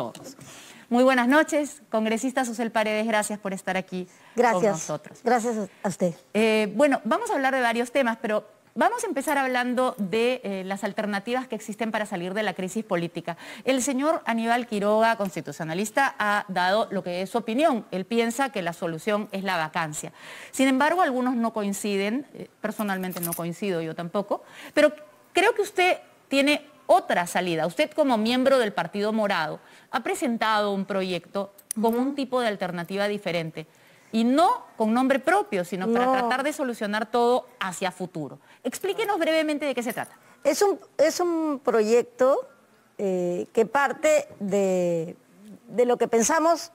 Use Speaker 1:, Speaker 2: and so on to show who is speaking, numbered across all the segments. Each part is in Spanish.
Speaker 1: todos. Muy buenas noches, congresista Susel Paredes, gracias por estar aquí gracias. con nosotros. Gracias a usted. Eh, bueno, vamos a hablar de varios temas, pero Vamos a empezar hablando de eh, las alternativas que existen para salir de la crisis política. El señor Aníbal Quiroga, constitucionalista, ha dado lo que es su opinión. Él piensa que la solución es la vacancia. Sin embargo, algunos no coinciden, eh, personalmente no coincido yo tampoco, pero creo que usted tiene otra salida. Usted como miembro del Partido Morado ha presentado un proyecto con un tipo de alternativa diferente y no con nombre propio, sino para tratar de solucionar todo hacia futuro. Explíquenos brevemente de qué se trata.
Speaker 2: Es un, es un proyecto eh, que parte de, lo que pensamos,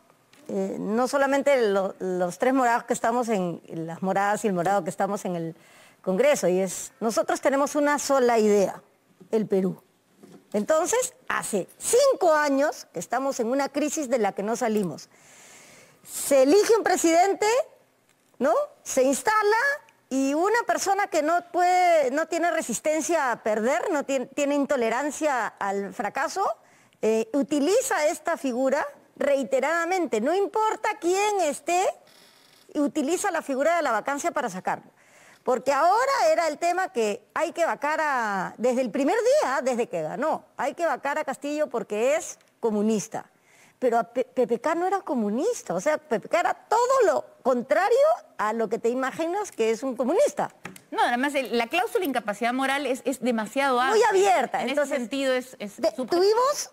Speaker 2: eh, no solamente los tres morados que estamos en, las moradas y el morado que estamos en el Congreso, y es, nosotros tenemos una sola idea, el Perú. Entonces, hace cinco años que estamos en una crisis de la que no salimos. Se elige un presidente, ¿no? Se instala y una persona que no, puede, no tiene resistencia a perder, no tiene, intolerancia al fracaso, eh, utiliza esta figura reiteradamente, no importa quién esté, utiliza la figura de la vacancia para sacarlo. Porque ahora era el tema que hay que vacar a, desde el primer día, desde que ganó, hay que vacar a Castillo porque es comunista. Pero Pepe PPK no era comunista, o sea, PPK era todo lo contrario a lo que te imaginas que es un comunista.
Speaker 1: No, además la cláusula de incapacidad moral es, demasiado abierta, Muy abierta. En ese sentido
Speaker 2: es... es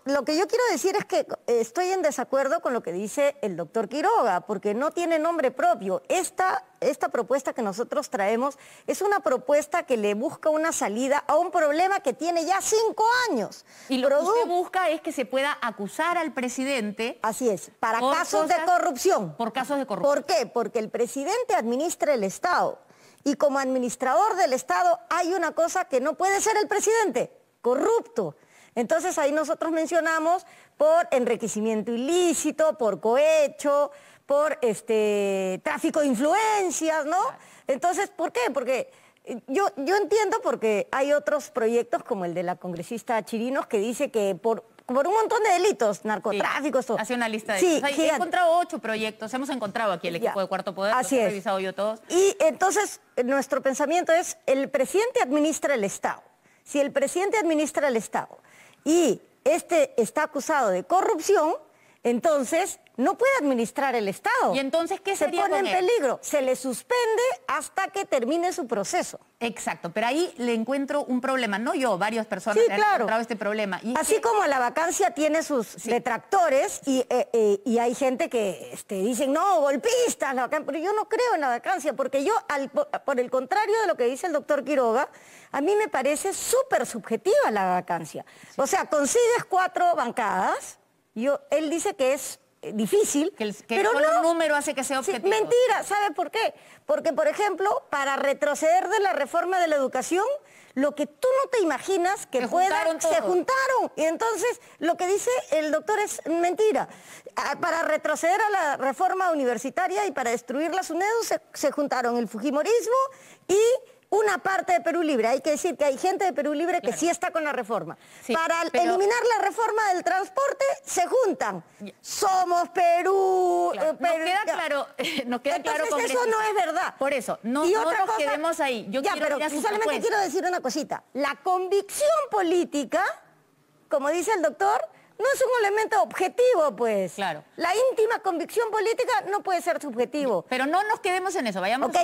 Speaker 2: lo que yo quiero decir es que eh, estoy en desacuerdo con lo que dice el doctor Quiroga, porque no tiene nombre propio. Esta, esta propuesta que nosotros traemos es una propuesta que le busca una salida a un problema que tiene ya cinco años. Y lo que busca es que se pueda acusar al presidente... Así es, para casos de corrupción. Por casos de corrupción. ¿Por qué? Porque el presidente administra el Estado. Y como administrador del Estado hay una cosa que no puede ser el presidente, corrupto. Entonces ahí nosotros mencionamos por enriquecimiento ilícito, por cohecho, por este, tráfico de influencias, ¿no? Entonces, ¿por qué? Porque eh, yo, yo entiendo porque hay otros proyectos como el de la congresista Chirinos que dice que por por un montón de delitos, narcotráficos, sí, Hace una lista de sí, he
Speaker 1: encontrado ocho proyectos, hemos encontrado aquí el equipo de Cuarto Poder, Así los he revisado yo todos.
Speaker 2: Y entonces, eh, nuestro pensamiento es, el presidente administra el Estado. Si el presidente administra el Estado y este está acusado de corrupción, entonces no puede administrar el Estado. ¿Y entonces qué se pone en peligro? Se
Speaker 1: le suspende hasta que termine su proceso. Exacto, pero ahí le encuentro un problema, no yo, varias personas han encontrado este problema. Así como
Speaker 2: la vacancia tiene sus detractores y, eh, eh, y, hay gente que este, dicen, no, golpistas, la pero yo no creo en la vacancia, porque yo, por el contrario de lo que dice el doctor Quiroga, a mí me parece súper subjetiva la vacancia. O sea, consigues cuatro bancadas, él dice que es eh, difícil, que el, un número hace que sea objetivo. mentira, ¿sabe por qué? Porque, por ejemplo, para retroceder de la reforma de la educación, lo que tú no te imaginas que se pueda, se juntaron. Y entonces lo que dice el doctor es mentira. Ah, para retroceder a la reforma universitaria y para destruir las UNEDU se juntaron el Fujimorismo y una parte de Perú Libre. Hay que decir que hay gente de Perú Libre que sí está con la reforma. Para eliminar la reforma del transporte se juntan.
Speaker 1: Somos Perú. Eh, nos queda claro, nos queda Entonces, Eso no es verdad. Por eso, no, y quedemos ahí. Yo pues. quiero decir
Speaker 2: una cosita. La convicción política, como dice el doctor, no es un elemento objetivo,
Speaker 1: pues. Claro. La íntima convicción política no puede ser subjetivo. Pero no nos quedemos en eso, vayamos a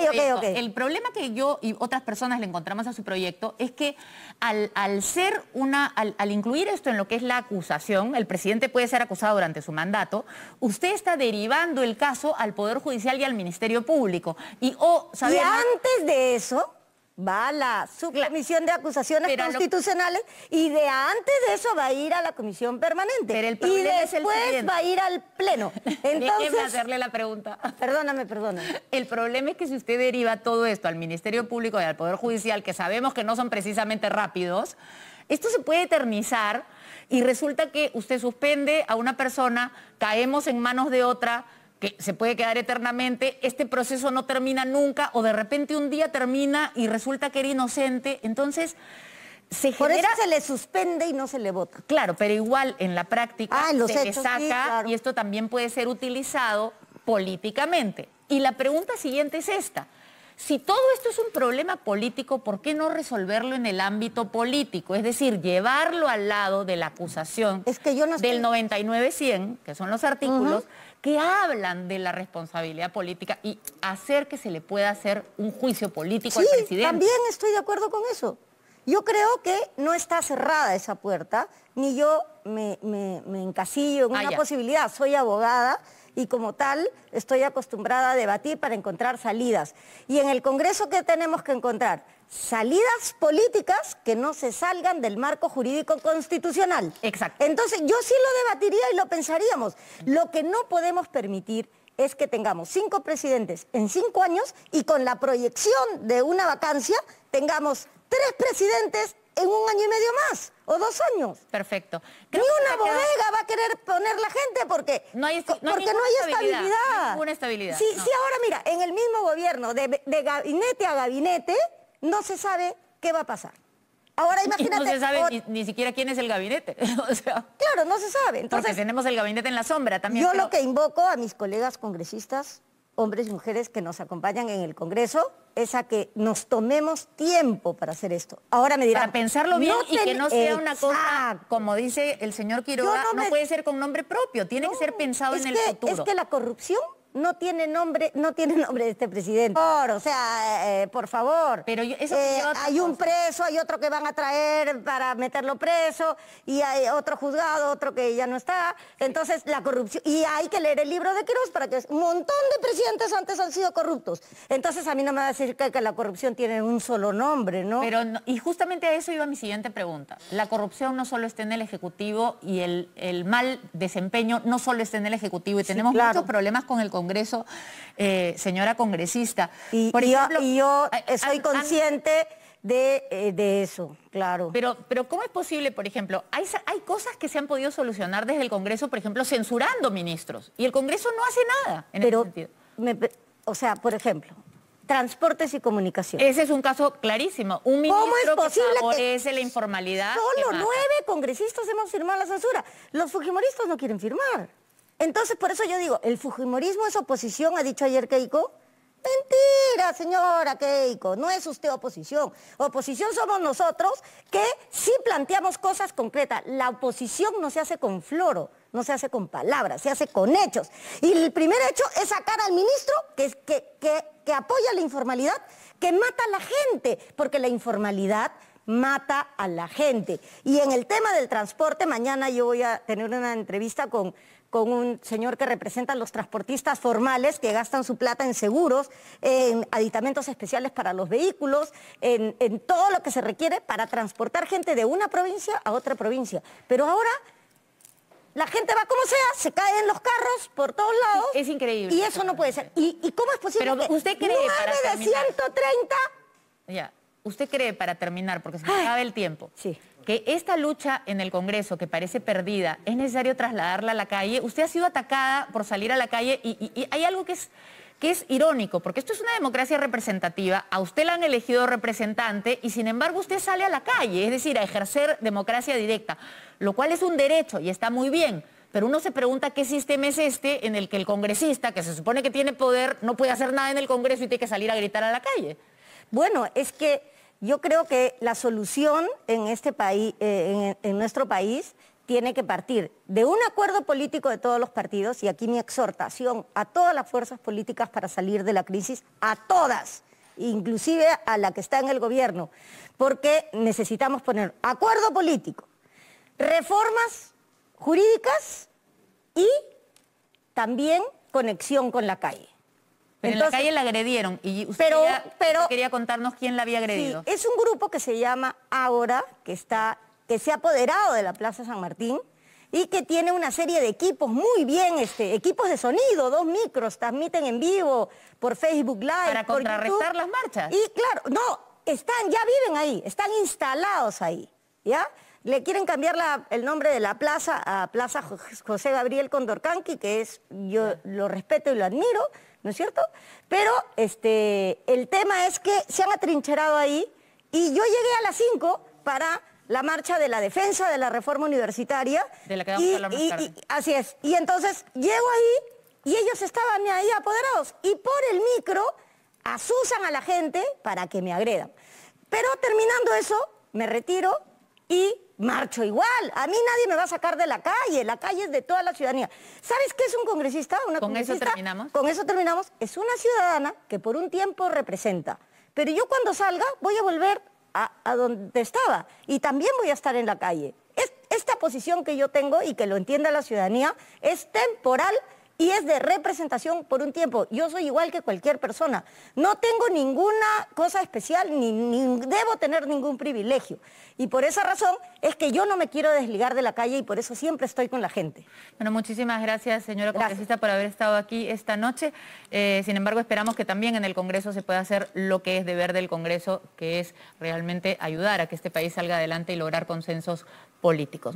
Speaker 1: El problema que yo y otras personas le encontramos a su proyecto es que al, ser una, al, incluir esto en lo que es la acusación, el presidente puede ser acusado durante su mandato, usted está derivando el caso al Poder Judicial y al Ministerio Público. Y, o oh, y
Speaker 2: antes de eso, va a la subcomisión de acusaciones constitucionales y de antes de eso va a ir a la comisión permanente. el y después va
Speaker 1: a ir al pleno. Entonces, hacerle la pregunta. Perdóname, perdóname. El problema es que si usted deriva todo esto al Ministerio Público y al Poder Judicial, que sabemos que no son precisamente rápidos, esto se puede eternizar y resulta que usted suspende a una persona, caemos en manos de otra, que se puede quedar eternamente, este proceso no termina nunca o de repente un día termina y resulta que era inocente. Entonces, se Por se le suspende y no se le vota. Claro, pero igual en la práctica ah, se le saca y esto también puede ser utilizado políticamente. Y la pregunta siguiente es esta. Si todo esto es un problema político, ¿por qué no resolverlo en el ámbito político? Es decir, llevarlo al lado de la acusación del 99-100, que son los artículos, que hablan de la responsabilidad política y hacer que se le pueda hacer un juicio político al presidente. También
Speaker 2: estoy de acuerdo con eso. Yo creo que no está cerrada esa puerta, ni yo me, encasillo en ah, una posibilidad. Soy abogada y como tal estoy acostumbrada a debatir para encontrar salidas. Y en el Congreso, ¿qué tenemos que encontrar? salidas políticas que no se salgan del marco jurídico constitucional. Exacto. Entonces, yo sí lo debatiría y lo pensaríamos. Lo que no podemos permitir es que tengamos cinco presidentes en cinco años y con la proyección de una vacancia tengamos tres presidentes en un año y medio más o dos años. Perfecto. Ni una bodega va a querer poner la gente porque no hay, estabilidad. Sí, ahora mira, en el mismo gobierno, de gabinete a gabinete, no se sabe qué va a pasar.
Speaker 1: Ahora imagínate. no se sabe ni, siquiera quién es el gabinete. claro, no se sabe. Entonces, tenemos el gabinete en la sombra también. Yo lo
Speaker 2: que invoco a mis colegas congresistas, hombres y mujeres que nos acompañan en el Congreso, es a que nos tomemos tiempo para hacer esto.
Speaker 1: Ahora me dirá Para pensarlo bien y que no sea una cosa, como dice el señor Quiroga, no, puede ser con nombre propio, tiene que ser pensado en el futuro. Es que la corrupción no tiene nombre, no tiene nombre de este presidente.
Speaker 2: Por, o sea, eh, por favor. Pero eh, hay un preso, hay otro que van a traer para meterlo preso, y hay otro juzgado, otro que ya no está. Entonces, la corrupción. Y hay que leer el libro de Cruz para que un montón de presidentes antes han sido corruptos. Entonces, a mí no me va a decir que, la corrupción tiene un solo nombre, ¿no? Pero y justamente a eso iba mi
Speaker 1: siguiente pregunta. La corrupción no solo está en el Ejecutivo y el, el mal desempeño no solo está en el Ejecutivo y tenemos muchos problemas con el Congreso, eh, señora congresista. Y, Por yo, soy consciente eh, de, eso, claro. Pero, pero ¿cómo es posible, por ejemplo, hay, hay cosas que se han podido solucionar desde el Congreso, por ejemplo, censurando ministros, y el Congreso no hace nada en ese sentido? o sea, por ejemplo, transportes y comunicación. Ese es un caso clarísimo. Un ministro ¿Cómo es que la informalidad. Solo nueve congresistas hemos firmado la censura. Los fujimoristas no quieren firmar.
Speaker 2: Entonces, por eso yo digo, ¿el fujimorismo es oposición? Ha dicho ayer Keiko. Mentira, señora Keiko, no es usted oposición. Oposición somos nosotros que sí planteamos cosas concretas. La oposición no se hace con floro, no se hace con palabras, se hace con hechos. Y el primer hecho es sacar al ministro que, que, que apoya la informalidad, que mata a la gente, porque la informalidad mata a la gente. Y en el tema del transporte, mañana yo voy a tener una entrevista con con un señor que representa a los transportistas formales que gastan su plata en seguros, en aditamentos especiales para los vehículos, en, todo lo que se requiere para transportar gente de una provincia a otra provincia. Pero ahora la gente va como sea, se caen los carros por todos lados. Es increíble. Y eso no puede ser. ¿Y, cómo es posible que usted cree para de 130
Speaker 1: ya. ¿Usted cree, para terminar, porque se me acaba el tiempo, que esta lucha en el Congreso, que parece perdida, es necesario trasladarla a la calle? Usted ha sido atacada por salir a la calle y, hay algo que es, que es irónico, porque esto es una democracia representativa, a usted la han elegido representante y sin embargo usted sale a la calle, es decir, a ejercer democracia directa, lo cual es un derecho y está muy bien. Pero uno se pregunta qué sistema es este en el que el congresista, que se supone que tiene poder, no puede hacer nada en el Congreso y tiene que salir a gritar a la calle. Bueno, es que yo creo que la solución
Speaker 2: en, este país, eh, nuestro país tiene que partir de un acuerdo político de todos los partidos, y aquí mi exhortación a todas las fuerzas políticas para salir de la crisis, a todas, inclusive a la que está en el gobierno, porque necesitamos poner acuerdo político, reformas jurídicas y también conexión con la calle.
Speaker 1: Pero en la calle la agredieron y usted pero, quería, contarnos quién la había agredido.
Speaker 2: es un grupo que se llama Ahora, que, está, que se ha apoderado de la Plaza San Martín y que tiene una serie de equipos muy bien, este, equipos de sonido, dos micros, transmiten en vivo por Facebook Live. Para contrarrestar las marchas. Y claro, no, están, ya viven ahí, están instalados ahí, ¿ya? Le quieren cambiar el nombre de la plaza a Plaza José Gabriel Condorcanqui, que es, yo lo respeto y lo admiro, ¿no es cierto? Pero este, el tema es que se han atrincherado ahí y yo llegué a las 5 para la marcha de la defensa de la reforma universitaria.
Speaker 1: De la que vamos a
Speaker 2: así es. Y entonces llego ahí y ellos estaban ahí apoderados y por el micro asusan a la gente para que me agredan. Pero terminando eso, me retiro y marcho igual. A mí nadie me va a sacar de la calle, la calle es de toda la ciudadanía. ¿Sabes qué es un congresista? Una ¿Con eso terminamos? Con eso terminamos. Es una ciudadana que por un tiempo representa. Pero yo cuando salga voy a volver a, donde estaba y también voy a estar en la calle. esta posición que yo tengo y que lo entienda la ciudadanía es temporal y es de representación por un tiempo. Yo soy igual que cualquier persona. No tengo ninguna cosa especial ni, debo tener ningún privilegio. Y por
Speaker 1: esa razón es que yo no me quiero desligar de la calle y por eso siempre estoy con la gente. Bueno, muchísimas gracias, señora congresista, por haber estado aquí esta noche. Eh, sin embargo, esperamos que también en el Congreso se pueda hacer lo que es deber del Congreso, que es realmente ayudar a que este país salga adelante y lograr consensos políticos.